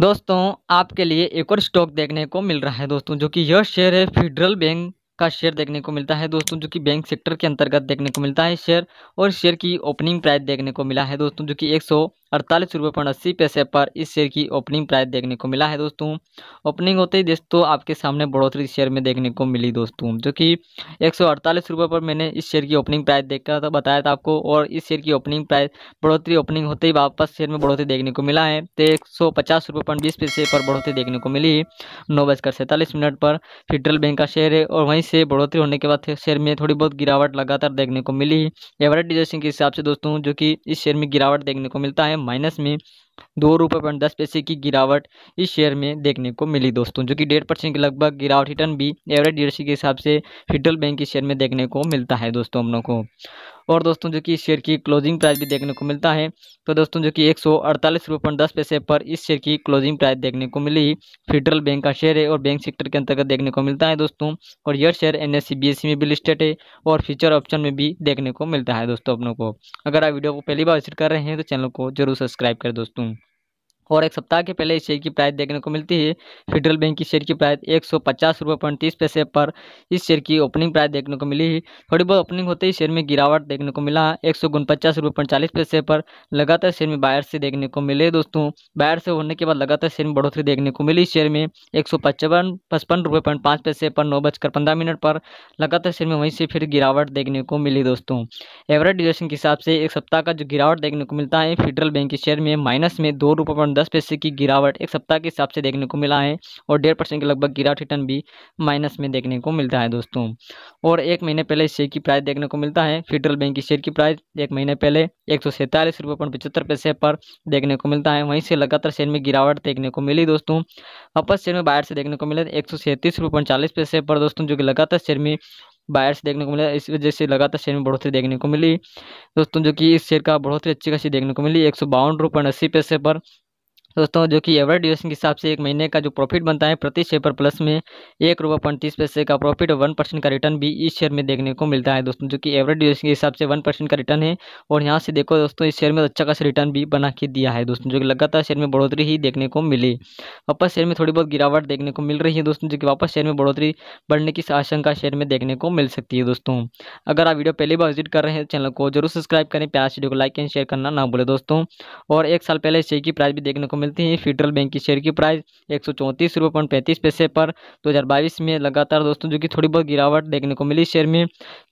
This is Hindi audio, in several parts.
दोस्तों आपके लिए एक और स्टॉक देखने को मिल रहा है दोस्तों जो कि यह शेयर है फेडरल बैंक का शेयर देखने को मिलता है दोस्तों जो कि बैंक सेक्टर के अंतर्गत देखने को मिलता है शेयर और शेयर की ओपनिंग प्राइस देखने को मिला है दोस्तों जो कि एक अड़तालीस रुपये पॉइंट अस्सी पैसे पर इस शेयर की ओपनिंग प्राइस देखने को मिला है दोस्तों ओपनिंग होते ही दोस्तों आपके सामने बढ़ोतरी शेयर में देखने को मिली दोस्तों जो कि एक सौ अड़तालीस रुपये पर मैंने इस शेयर की ओपनिंग प्राइस देखा था बताया था आपको और इस शेयर की ओपनिंग प्राइस बढ़ोतरी ओपनिंग होते ही वापस शेयर में बढ़ोतरी देखने को मिला है तो एक सौ पचास रुपये पॉइंट बीस पैसे पर बढ़ोतरी देखने को मिली नौ बजकर सैंतालीस मिनट पर फेडरल बैंक का शेयर है और वहीं से बढ़ोतरी होने के बाद शेयर में थोड़ी बहुत गिरावट लगातार देखने को मिली एवरेज डिजेशन के हिसाब से दोस्तों जो कि इस शेयर में गिरावट देखने को मिलता है माइनस में दो रुपये पॉइंट दस पैसे की गिरावट इस शेयर में देखने को मिली दोस्तों जो कि डेढ़ परसेंट के लगभग गिरावट रिटर्न भी एवरेज डीडरशी के हिसाब से फेडरल बैंक के शेयर में देखने को मिलता है दोस्तों हम लोग को और दोस्तों जो कि इस शेयर की क्लोजिंग प्राइस भी देखने को मिलता है तो दोस्तों जो कि एक सौ अड़तालीस दस पैसे पर इस शेयर की क्लोजिंग प्राइस देखने को मिली फेडरल बैंक का शेयर है और बैंक सेक्टर के अंतर्गत देखने को मिलता है दोस्तों और यह शेयर एन एस में भी लिस्टेड है और फ्यूचर ऑप्शन में भी देखने को मिलता है दोस्तों अपनों को अगर आप वीडियो को पहली बार विजिट कर रहे हैं तो चैनल को जरूर सब्सक्राइब करें दोस्तों और एक सप्ताह के पहले इस शेयर की प्राइस देखने को मिलती है फेडरल बैंक की शेयर की प्राइस एक सौ पचास रुपये पॉइंट तीस पैसे पर इस शेयर की ओपनिंग प्राइस देखने को मिली है थोड़ी बहुत ओपनिंग होते ही शेयर में गिरावट देखने को मिला एक सौ उनपचास रुपये पॉइंट चालीस पैसे पर लगातार शेयर में बायर से देखने को मिले दोस्तों बायर से होने के बाद लगातार शेयर में बढ़ोतरी देखने को मिली शेयर में एक सौ पचपन पचपन रुपये पॉइंट पाँच पैसे पर नौ बजकर पंद्रह मिनट पर लगातार शेयर में वहीं से फिर गिरावट देखने को मिली दोस्तों एवरेज डिजेशन के हिसाब से एक सप्ताह का जो गिरावट देखने को मिलता है फेडरल बैंक के शेयर में माइनस में दो रुपये दस पैसे की गिरावट एक सप्ताह के हिसाब से देखने को मिला है और डेढ़ परसेंट के लगभग गिरावट रिटर्न भी माइनस में देखने को मिलता है दोस्तों और एक महीने पहले शेयर की प्राइस देखने को मिलता है फेडरल बैंक की शेयर की प्राइस एक महीने पहले एक सौ सैंतालीस रुपये पॉइंट पचहत्तर पैसे पर देखने को मिलता है वहीं से लगातार शेयर में गिरावट देखने को मिली दोस्तों अपर शेयर में बाहर से देखने को मिले तो एक सौ सैंतीस रुपये पॉइंट चालीस पैसे पर दोस्तों जो कि लगातार शेयर में बायर्स से देखने को मिला इस वजह से लगातार शेयर में बढ़ोतरी देखने को मिली दोस्तों जो कि इस शेयर का बढ़ोतरी अच्छी खासी देखने को मिली एक सौ बावन रुपये अस्सी पैसे पर दोस्तों जो कि एवरेज ड्यूरेशन के हिसाब से एक महीने का जो प्रॉफिट बनता है प्रति शेयर पर प्लस में एक रुपये पैंतीस पैसे का प्रॉफिट और वन परसेंट का रिटर्न भी इस शेयर में देखने को मिलता है दोस्तों जो कि एवरेज ड्यूरेशन के हिसाब से वन परसेंट का रिटर्न है और यहाँ से देखो दोस्तों इस शेयर में अच्छा खासा रिटर्न भी बना के दिया है दोस्तों जो कि लगातार शेयर में बढ़ोतरी ही देखने को मिली वापस शेयर में थोड़ी बहुत गिरावट देखने को मिल रही है दोस्तों जो कि वापस शेयर में बढ़ोतरी बढ़ने की आशंका शेयर में देखने को मिल सकती है दोस्तों अगर आप वीडियो पहली बार विजिट कर रहे हैं चैनल को जरूर सब्सक्राइब करें प्यार वीडियो को लाइक एंड शेयर करना ना भूलें दोस्तों और एक साल पहले शेयर की प्राइस भी देखने को मिलती है फेडरल बैंक की शेयर की प्राइस एक सौ चौंतीस पैसे पर दो में लगातार दोस्तों जो कि थोड़ी बहुत गिरावट देखने को मिली शेयर में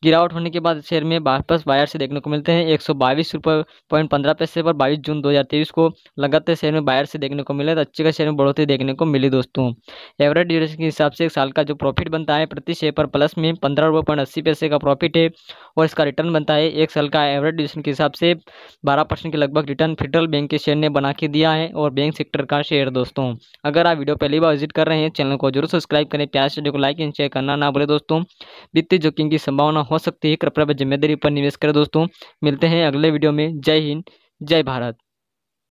गिरावट होने के बाद शेयर में वापस बायर से देखने को मिलते हैं एक सौ पैसे पर बाईस जून दो को लगातार शेयर में बायर से देखने को मिले तो अच्छे का शेयर में बढ़ोतरी देखने को मिली दोस्तों एवरेज ड्यूरेशन के हिसाब से एक साल का जो प्रॉफिट बनता है प्रति शेयर पर प्लस में पंद्रह रुपये पॉइंट अस्सी पैसे का प्रॉफिट है और इसका रिटर्न बनता है एक साल का एवरेज ड्यूरेशन के हिसाब से बारह परसेंट के लगभग रिटर्न फेडरल बैंक के शेयर ने बना के दिया है और बैंक बैंक सेक्टर का शेयर दोस्तों अगर आप वीडियो पहली बार विजिट कर रहे हैं चैनल को जरूर सब्सक्राइब करें प्यार से को लाइक एंड शेयर करना ना भूलें दोस्तों वित्तीय जोखिम की संभावना हो सकती है कृपया जिम्मेदारी पर निवेश करें दोस्तों मिलते हैं अगले वीडियो में जय हिंद जय भारत